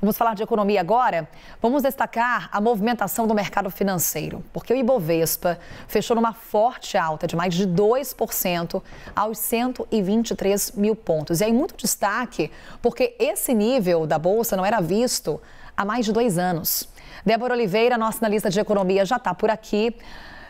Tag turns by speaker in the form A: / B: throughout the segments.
A: Vamos falar de economia agora? Vamos destacar a movimentação do mercado financeiro, porque o Ibovespa fechou numa forte alta de mais de 2% aos 123 mil pontos. E aí, muito destaque, porque esse nível da bolsa não era visto há mais de dois anos. Débora Oliveira, nossa analista de economia, já está por aqui.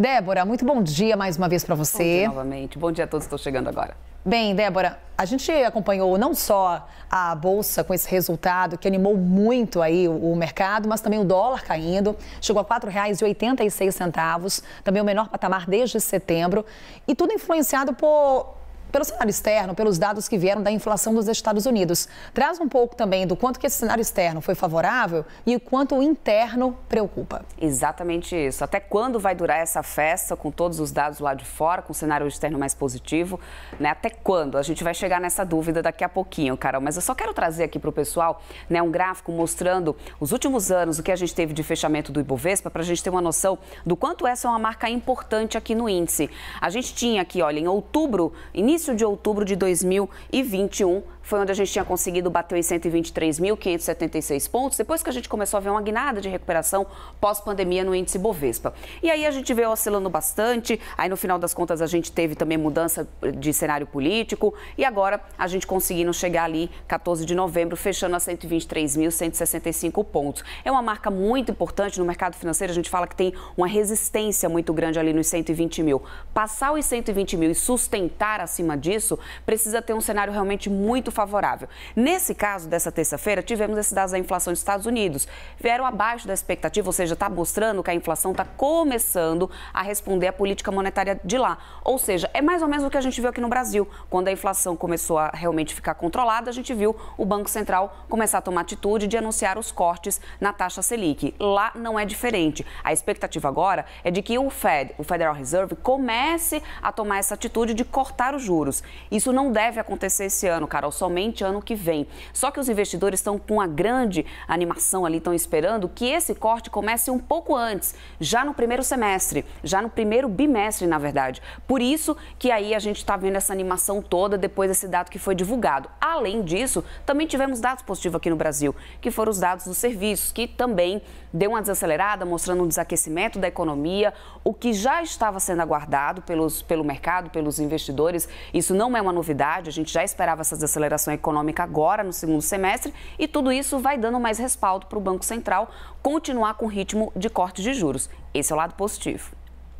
A: Débora, muito bom dia mais uma vez para você. Bom dia
B: novamente. Bom dia a todos que estão chegando agora.
A: Bem, Débora, a gente acompanhou não só a bolsa com esse resultado que animou muito aí o, o mercado, mas também o dólar caindo, chegou a R$ 4,86, também o menor patamar desde setembro, e tudo influenciado por pelo cenário externo, pelos dados que vieram da inflação dos Estados Unidos. Traz um pouco também do quanto que esse cenário externo foi favorável e o quanto o interno preocupa.
B: Exatamente isso. Até quando vai durar essa festa com todos os dados lá de fora, com o cenário externo mais positivo, né? Até quando? A gente vai chegar nessa dúvida daqui a pouquinho, Carol, mas eu só quero trazer aqui para o pessoal, né, um gráfico mostrando os últimos anos, o que a gente teve de fechamento do Ibovespa para a gente ter uma noção do quanto essa é uma marca importante aqui no índice. A gente tinha aqui, olha, em outubro, início início de outubro de 2021 foi onde a gente tinha conseguido bater os 123.576 pontos, depois que a gente começou a ver uma guinada de recuperação pós-pandemia no índice Bovespa. E aí a gente veio oscilando bastante, aí no final das contas a gente teve também mudança de cenário político e agora a gente conseguindo chegar ali 14 de novembro, fechando a 123.165 pontos. É uma marca muito importante no mercado financeiro, a gente fala que tem uma resistência muito grande ali nos 120 mil. Passar os 120 mil e sustentar acima disso, precisa ter um cenário realmente muito muito favorável. Nesse caso dessa terça-feira, tivemos esses dados da inflação dos Estados Unidos. Vieram abaixo da expectativa, ou seja, está mostrando que a inflação está começando a responder à política monetária de lá. Ou seja, é mais ou menos o que a gente viu aqui no Brasil. Quando a inflação começou a realmente ficar controlada, a gente viu o Banco Central começar a tomar atitude de anunciar os cortes na taxa Selic. Lá não é diferente. A expectativa agora é de que o Fed, o Federal Reserve, comece a tomar essa atitude de cortar os juros. Isso não deve acontecer esse ano, Carol somente ano que vem. Só que os investidores estão com uma grande animação ali, estão esperando que esse corte comece um pouco antes, já no primeiro semestre, já no primeiro bimestre, na verdade. Por isso que aí a gente está vendo essa animação toda depois desse dado que foi divulgado. Além disso, também tivemos dados positivos aqui no Brasil, que foram os dados dos serviços, que também deu uma desacelerada, mostrando um desaquecimento da economia, o que já estava sendo aguardado pelos, pelo mercado, pelos investidores. Isso não é uma novidade, a gente já esperava essas desacelerações desaceleração econômica agora no segundo semestre e tudo isso vai dando mais respaldo para o Banco Central continuar com o ritmo de corte de juros. Esse é o lado positivo.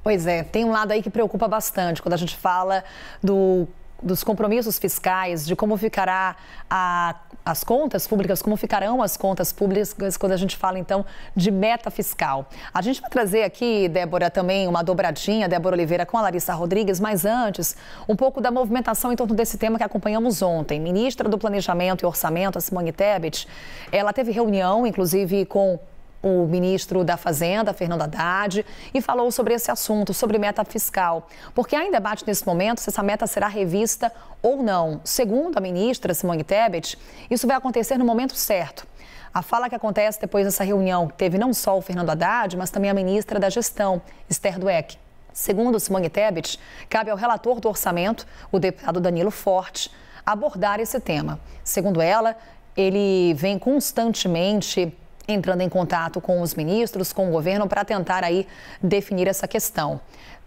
A: Pois é, tem um lado aí que preocupa bastante quando a gente fala do dos compromissos fiscais, de como ficará a, as contas públicas, como ficarão as contas públicas quando a gente fala então de meta fiscal. A gente vai trazer aqui, Débora, também uma dobradinha, Débora Oliveira com a Larissa Rodrigues, mas antes, um pouco da movimentação em torno desse tema que acompanhamos ontem. Ministra do Planejamento e Orçamento, a Simone Tebet, ela teve reunião, inclusive, com o ministro da Fazenda, Fernando Haddad, e falou sobre esse assunto, sobre meta fiscal. Porque há em debate nesse momento se essa meta será revista ou não. Segundo a ministra Simone Tebet, isso vai acontecer no momento certo. A fala que acontece depois dessa reunião teve não só o Fernando Haddad, mas também a ministra da Gestão, Esther Dweck. Segundo Simone Tebet, cabe ao relator do orçamento, o deputado Danilo Forte, abordar esse tema. Segundo ela, ele vem constantemente entrando em contato com os ministros, com o governo, para tentar aí definir essa questão.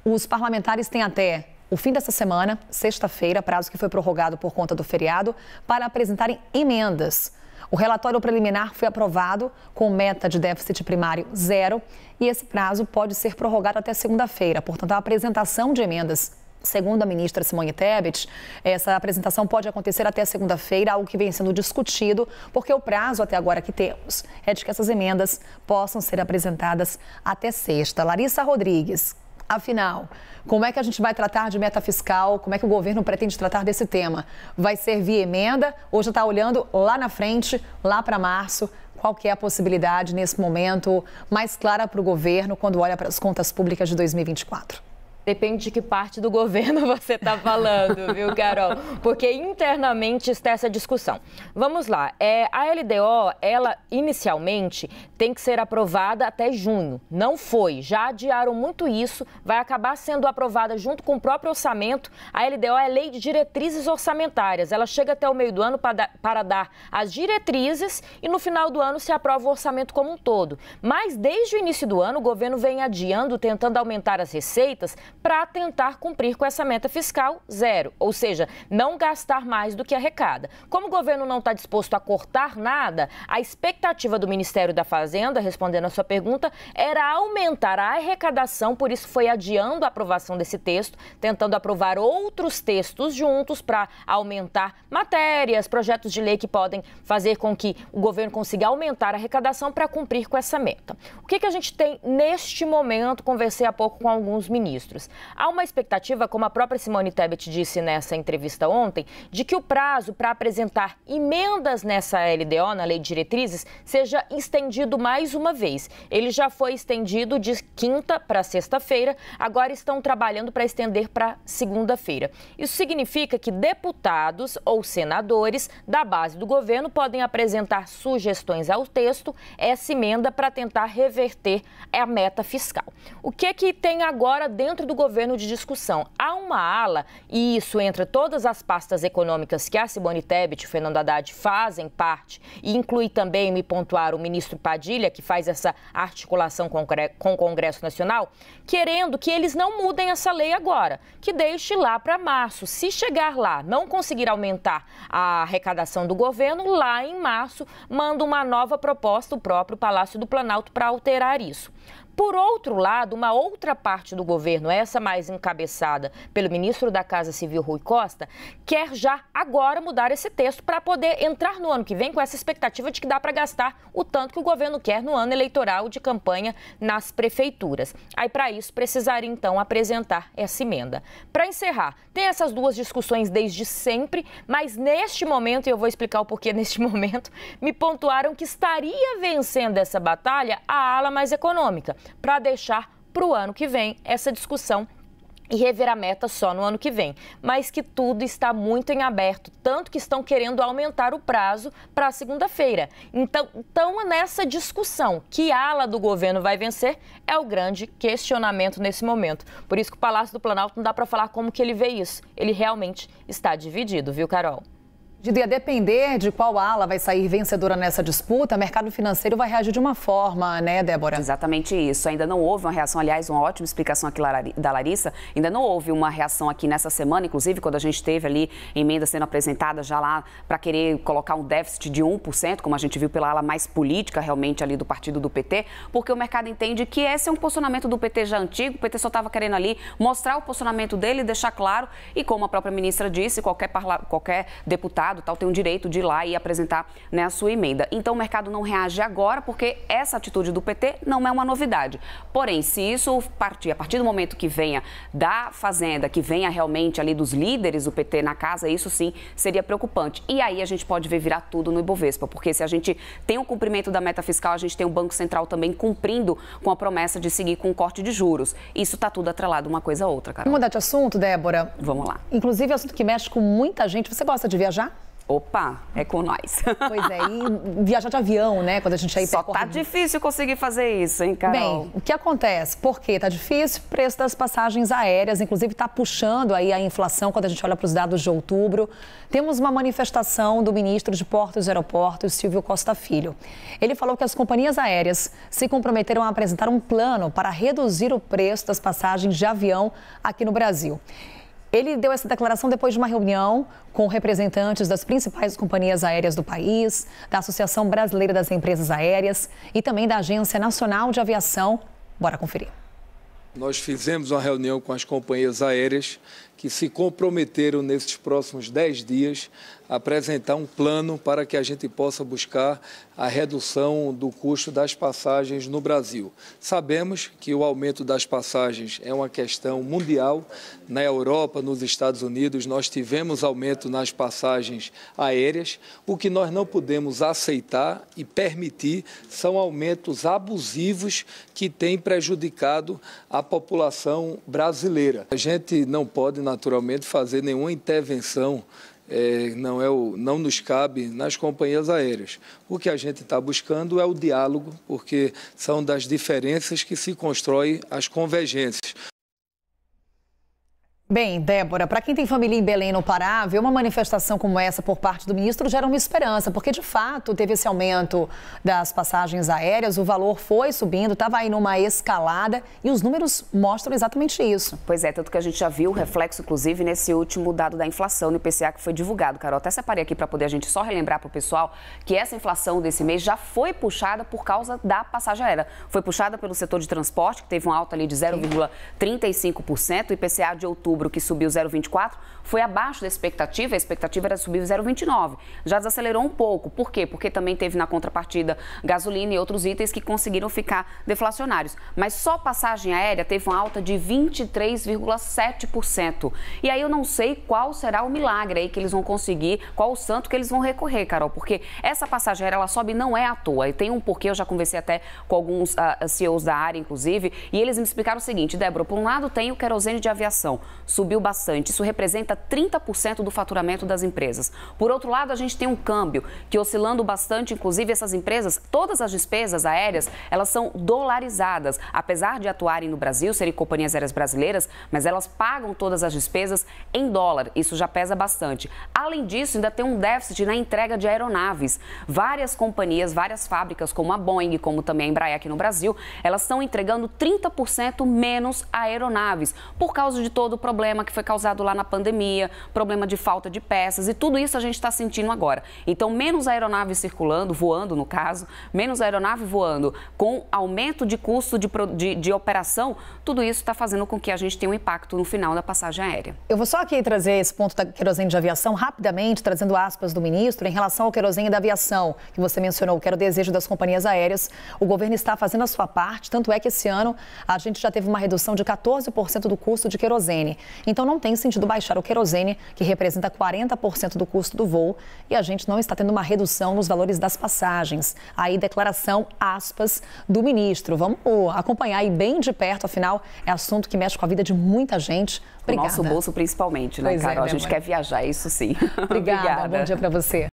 A: Os parlamentares têm até o fim dessa semana, sexta-feira, prazo que foi prorrogado por conta do feriado, para apresentarem emendas. O relatório preliminar foi aprovado com meta de déficit primário zero e esse prazo pode ser prorrogado até segunda-feira. Portanto, a apresentação de emendas Segundo a ministra Simone Tebet, essa apresentação pode acontecer até segunda-feira, algo que vem sendo discutido, porque o prazo até agora que temos é de que essas emendas possam ser apresentadas até sexta. Larissa Rodrigues, afinal, como é que a gente vai tratar de meta fiscal? Como é que o governo pretende tratar desse tema? Vai ser via emenda ou já está olhando lá na frente, lá para março? Qual que é a possibilidade nesse momento mais clara para o governo quando olha para as contas públicas de 2024?
C: Depende de que parte do governo você está falando, viu, Carol? Porque internamente está essa discussão. Vamos lá. É, a LDO, ela inicialmente tem que ser aprovada até junho. Não foi. Já adiaram muito isso. Vai acabar sendo aprovada junto com o próprio orçamento. A LDO é lei de diretrizes orçamentárias. Ela chega até o meio do ano para dar as diretrizes e no final do ano se aprova o orçamento como um todo. Mas desde o início do ano, o governo vem adiando, tentando aumentar as receitas para tentar cumprir com essa meta fiscal zero, ou seja, não gastar mais do que arrecada. Como o governo não está disposto a cortar nada, a expectativa do Ministério da Fazenda, respondendo a sua pergunta, era aumentar a arrecadação, por isso foi adiando a aprovação desse texto, tentando aprovar outros textos juntos para aumentar matérias, projetos de lei que podem fazer com que o governo consiga aumentar a arrecadação para cumprir com essa meta. O que, que a gente tem neste momento? Conversei há pouco com alguns ministros. Há uma expectativa, como a própria Simone Tebet disse nessa entrevista ontem, de que o prazo para apresentar emendas nessa LDO, na Lei de Diretrizes, seja estendido mais uma vez. Ele já foi estendido de quinta para sexta-feira, agora estão trabalhando para estender para segunda-feira. Isso significa que deputados ou senadores da base do governo podem apresentar sugestões ao texto, essa emenda para tentar reverter a meta fiscal. O que é que tem agora dentro do governo de discussão. Há uma ala, e isso entra todas as pastas econômicas que a Simone Tebet e o Fernando Haddad fazem parte, e inclui também, me pontuar, o ministro Padilha, que faz essa articulação com o Congresso Nacional, querendo que eles não mudem essa lei agora, que deixe lá para março. Se chegar lá, não conseguir aumentar a arrecadação do governo, lá em março, manda uma nova proposta, o próprio Palácio do Planalto, para alterar isso. Por outro lado, uma outra parte do governo, essa mais encabeçada pelo ministro da Casa Civil Rui Costa, quer já agora mudar esse texto para poder entrar no ano que vem com essa expectativa de que dá para gastar o tanto que o governo quer no ano eleitoral de campanha nas prefeituras. Aí para isso precisaria então apresentar essa emenda. Para encerrar, tem essas duas discussões desde sempre, mas neste momento, e eu vou explicar o porquê neste momento, me pontuaram que estaria vencendo essa batalha a ala mais econômica para deixar para o ano que vem essa discussão e rever a meta só no ano que vem, mas que tudo está muito em aberto, tanto que estão querendo aumentar o prazo para segunda-feira. Então, então, nessa discussão, que ala do governo vai vencer é o grande questionamento nesse momento. Por isso que o Palácio do Planalto não dá para falar como que ele vê isso. Ele realmente está dividido, viu, Carol?
A: De A depender de qual ala vai sair vencedora nessa disputa, o mercado
B: financeiro vai reagir de uma forma, né, Débora? Exatamente isso. Ainda não houve uma reação, aliás, uma ótima explicação aqui da Larissa. Ainda não houve uma reação aqui nessa semana, inclusive quando a gente teve ali emenda sendo apresentada já lá para querer colocar um déficit de 1%, como a gente viu pela ala mais política realmente ali do partido do PT, porque o mercado entende que esse é um posicionamento do PT já antigo. O PT só estava querendo ali mostrar o posicionamento dele, deixar claro. E como a própria ministra disse, qualquer, parla... qualquer deputado mercado tal tem o direito de ir lá e apresentar né, a sua emenda. Então o mercado não reage agora porque essa atitude do PT não é uma novidade. Porém, se isso partir, a partir do momento que venha da Fazenda, que venha realmente ali dos líderes do PT na casa, isso sim seria preocupante. E aí a gente pode ver virar tudo no Ibovespa, porque se a gente tem o cumprimento da meta fiscal, a gente tem o Banco Central também cumprindo com a promessa de seguir com o corte de juros. Isso está tudo atrelado uma coisa a outra, cara. Vamos mudar
A: de assunto, Débora? Vamos lá. Inclusive, é assunto que mexe com muita gente. Você gosta de viajar? Opa, é
B: com nós. Pois é,
A: e viajar de avião, né? Quando a gente aí
B: Só tá difícil conseguir fazer isso, hein, Carol? Bem,
A: o que acontece? Por quê? tá difícil? O preço das passagens aéreas, inclusive, tá puxando aí a inflação quando a gente olha para os dados de outubro. Temos uma manifestação do ministro de Portos e Aeroportos, Silvio Costa Filho. Ele falou que as companhias aéreas se comprometeram a apresentar um plano para reduzir o preço das passagens de avião aqui no Brasil. Ele deu essa declaração depois de uma reunião com representantes das principais companhias aéreas do país, da Associação Brasileira das Empresas Aéreas e também da Agência Nacional de Aviação. Bora conferir.
C: Nós fizemos uma reunião com as companhias aéreas que se comprometeram nesses próximos 10 dias a apresentar um plano para que a gente possa buscar a redução do custo das passagens no Brasil. Sabemos que o aumento das passagens é uma questão mundial. Na Europa, nos Estados Unidos, nós tivemos aumento nas passagens aéreas. O que nós não podemos aceitar e permitir são aumentos abusivos que têm prejudicado a população brasileira. A gente não pode, na naturalmente, fazer nenhuma intervenção é, não, é o, não nos cabe nas companhias aéreas. O que a gente está buscando é o diálogo, porque são das diferenças que se constrói as convergências.
A: Bem, Débora, para quem tem família em Belém no Pará, ver uma manifestação como essa por parte do ministro gera uma esperança, porque de fato teve esse aumento das
B: passagens aéreas, o valor foi subindo, estava aí numa escalada e os números mostram exatamente isso. Pois é, tanto que a gente já viu o reflexo, inclusive, nesse último dado da inflação no IPCA que foi divulgado. Carol, até separei aqui para poder a gente só relembrar para o pessoal que essa inflação desse mês já foi puxada por causa da passagem aérea. Foi puxada pelo setor de transporte, que teve um alto ali de 0,35%, o IPCA de outubro outubro, que subiu 0,24, foi abaixo da expectativa, a expectativa era subir 0,29. Já desacelerou um pouco. Por quê? Porque também teve na contrapartida gasolina e outros itens que conseguiram ficar deflacionários. Mas só passagem aérea teve uma alta de 23,7%. E aí eu não sei qual será o milagre aí que eles vão conseguir, qual o santo que eles vão recorrer, Carol, porque essa passagem aérea ela sobe não é à toa. E tem um porquê, eu já conversei até com alguns uh, ah, CEOs da área, inclusive, e eles me explicaram o seguinte, Débora, por um lado tem o querosene de aviação, subiu bastante. Isso representa 30% do faturamento das empresas. Por outro lado, a gente tem um câmbio que oscilando bastante, inclusive essas empresas, todas as despesas aéreas, elas são dolarizadas. Apesar de atuarem no Brasil, serem companhias aéreas brasileiras, mas elas pagam todas as despesas em dólar. Isso já pesa bastante. Além disso, ainda tem um déficit na entrega de aeronaves. Várias companhias, várias fábricas, como a Boeing, como também a Embraer aqui no Brasil, elas estão entregando 30% menos aeronaves por causa de todo o problema problema que foi causado lá na pandemia, problema de falta de peças e tudo isso a gente está sentindo agora. Então, menos aeronave circulando, voando no caso, menos aeronave voando com aumento de custo de, de, de operação, tudo isso está fazendo com que a gente tenha um impacto no final da passagem aérea.
A: Eu vou só aqui trazer esse ponto da querosene de aviação rapidamente, trazendo aspas do ministro, em relação ao querosene da aviação, que você mencionou, que era o desejo das companhias aéreas. O governo está fazendo a sua parte, tanto é que esse ano a gente já teve uma redução de 14% do custo de querosene. Então não tem sentido baixar o querosene, que representa 40% do custo do voo, e a gente não está tendo uma redução nos valores das passagens. Aí declaração aspas do ministro. Vamos acompanhar aí bem de perto, afinal é assunto que mexe com a vida de muita gente. Obrigada. O nosso bolso
B: principalmente, né, pois é, Carol? É, a gente mãe. quer viajar, isso sim. Obrigada. Obrigada. Bom dia
A: para você.